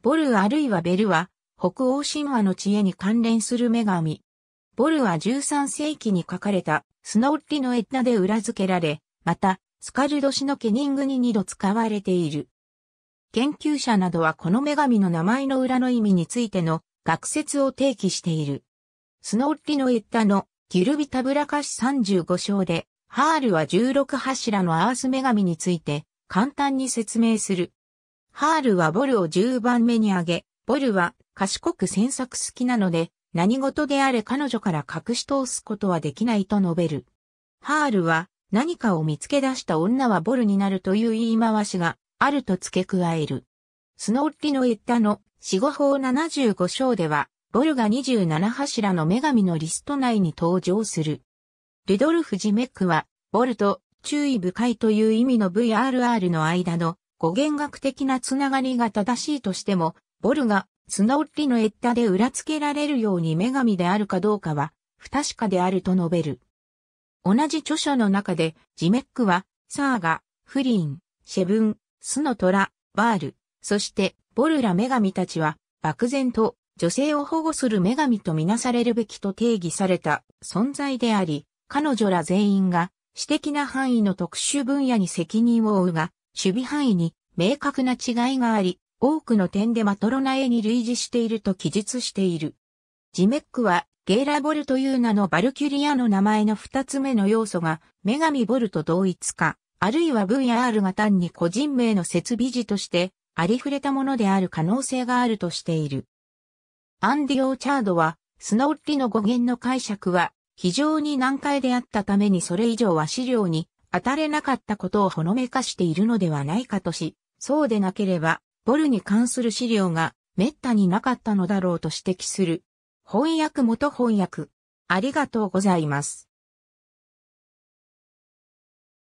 ボルあるいはベルは、北欧神話の知恵に関連する女神。ボルは13世紀に書かれた、スノッリのエッタで裏付けられ、また、スカルド氏のケニングに二度使われている。研究者などはこの女神の名前の裏の意味についての学説を提起している。スノッリのエッタのギルビタブラカシ35章で、ハールは16柱のアース女神について簡単に説明する。ハールはボルを10番目に挙げ、ボルは賢く詮索好きなので、何事であれ彼女から隠し通すことはできないと述べる。ハールは何かを見つけ出した女はボルになるという言い回しがあると付け加える。スノッリの言ったの死後法75章では、ボルが27柱の女神のリスト内に登場する。ルドルフ・ジメックは、ボルと注意深いという意味の VRR の間の語源学的なつながりが正しいとしても、ボルが、スノッリのエッタで裏付けられるように女神であるかどうかは、不確かであると述べる。同じ著書の中で、ジメックは、サーガ、フリン、シェブン、スノトラ、バール、そして、ボルラ女神たちは、漠然と、女性を保護する女神とみなされるべきと定義された存在であり、彼女ら全員が、私的な範囲の特殊分野に責任を負うが、守備範囲に明確な違いがあり、多くの点でマトロナエに類似していると記述している。ジメックは、ゲーラボルという名のバルキュリアの名前の二つ目の要素が、女神ボルと同一化、あるいは VR が単に個人名の設備時として、ありふれたものである可能性があるとしている。アンディ・オーチャードは、スノーリの語源の解釈は、非常に難解であったためにそれ以上は資料に当たれなかったことをほのめかしているのではないかとし、そうでなければ、ボルに関する資料が滅多になかったのだろうと指摘する。翻訳元翻訳。ありがとうございます。